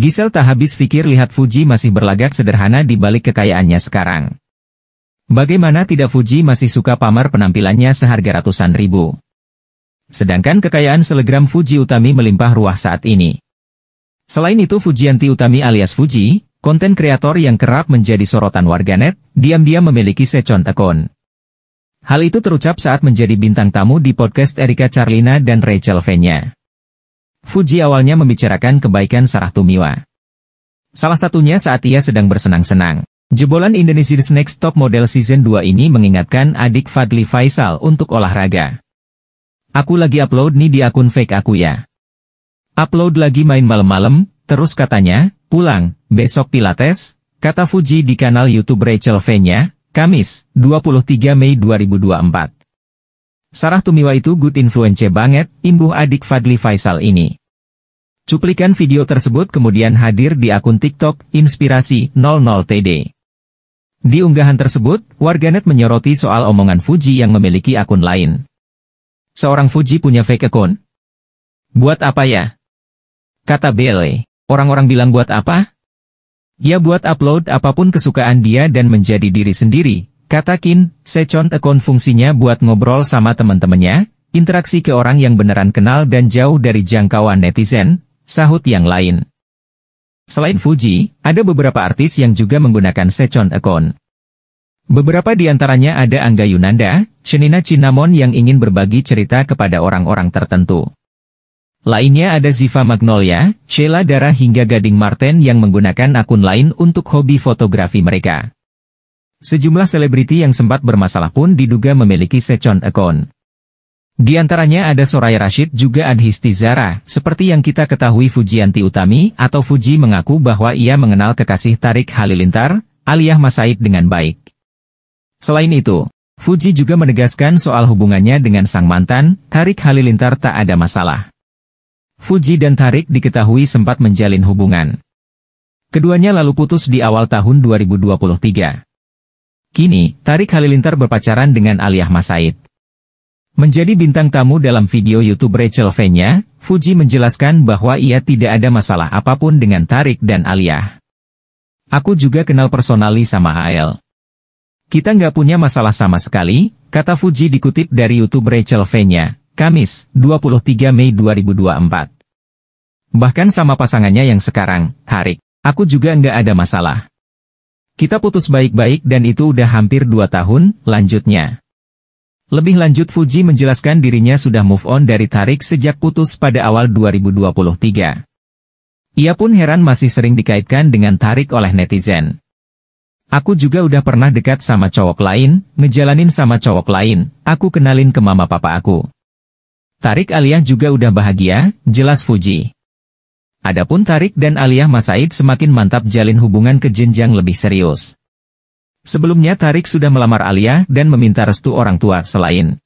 Gisel tak habis pikir lihat Fuji masih berlagak sederhana di balik kekayaannya sekarang. Bagaimana tidak Fuji masih suka pamer penampilannya seharga ratusan ribu. Sedangkan kekayaan selegram Fuji Utami melimpah ruah saat ini. Selain itu Fujianti Utami alias Fuji, konten kreator yang kerap menjadi sorotan warganet, diam-diam memiliki secon akun. Hal itu terucap saat menjadi bintang tamu di podcast Erika Charlina dan Rachel Fenya. Fuji awalnya membicarakan kebaikan Sarah Tumiwa. Salah satunya saat ia sedang bersenang-senang. Jebolan Indonesia's Next Top Model Season 2 ini mengingatkan adik Fadli Faisal untuk olahraga. Aku lagi upload nih di akun fake aku ya. Upload lagi main malam-malam, terus katanya, pulang, besok pilates, kata Fuji di kanal YouTube Rachel V-nya, Kamis, 23 Mei 2024. Sarah Tumiwa itu good influence banget, imbuh adik Fadli Faisal ini. Cuplikan video tersebut kemudian hadir di akun TikTok Inspirasi 00TD. Di unggahan tersebut, warganet menyoroti soal omongan Fuji yang memiliki akun lain. Seorang Fuji punya fake account? Buat apa ya? Kata Bele, orang-orang bilang buat apa? Ya buat upload apapun kesukaan dia dan menjadi diri sendiri, Kata Kin, Sechon Ekon fungsinya buat ngobrol sama teman-temannya, interaksi ke orang yang beneran kenal dan jauh dari jangkauan netizen, sahut yang lain. Selain Fuji, ada beberapa artis yang juga menggunakan Sechon Ekon. Beberapa di antaranya ada Angga Yunanda, Shenina Cinnamon yang ingin berbagi cerita kepada orang-orang tertentu. Lainnya ada Ziva Magnolia, Sheila Dara hingga Gading Martin yang menggunakan akun lain untuk hobi fotografi mereka. Sejumlah selebriti yang sempat bermasalah pun diduga memiliki secon account. Di antaranya ada Soraya Rashid juga Adhisti Zara, seperti yang kita ketahui Fujianti Utami atau Fuji mengaku bahwa ia mengenal kekasih Tarik Halilintar, alias Masaid dengan baik. Selain itu, Fuji juga menegaskan soal hubungannya dengan sang mantan, Tarik Halilintar tak ada masalah. Fuji dan Tarik diketahui sempat menjalin hubungan. Keduanya lalu putus di awal tahun 2023. Kini, Tarik Halilintar berpacaran dengan Aliyah Masaid. Menjadi bintang tamu dalam video YouTube Rachel Fenya, Fuji menjelaskan bahwa ia tidak ada masalah apapun dengan Tarik dan Aliyah. Aku juga kenal personali sama AL. Kita nggak punya masalah sama sekali, kata Fuji dikutip dari YouTube Rachel Fenya, Kamis, 23 Mei 2024. Bahkan sama pasangannya yang sekarang, Harik, aku juga nggak ada masalah. Kita putus baik-baik dan itu udah hampir 2 tahun, lanjutnya. Lebih lanjut Fuji menjelaskan dirinya sudah move on dari Tarik sejak putus pada awal 2023. Ia pun heran masih sering dikaitkan dengan Tarik oleh netizen. Aku juga udah pernah dekat sama cowok lain, ngejalanin sama cowok lain, aku kenalin ke mama papa aku. Tarik Aliyah juga udah bahagia, jelas Fuji. Adapun Tarik dan Aliyah Masaid semakin mantap jalin hubungan ke jenjang lebih serius. Sebelumnya Tarik sudah melamar Aliyah dan meminta restu orang tua selain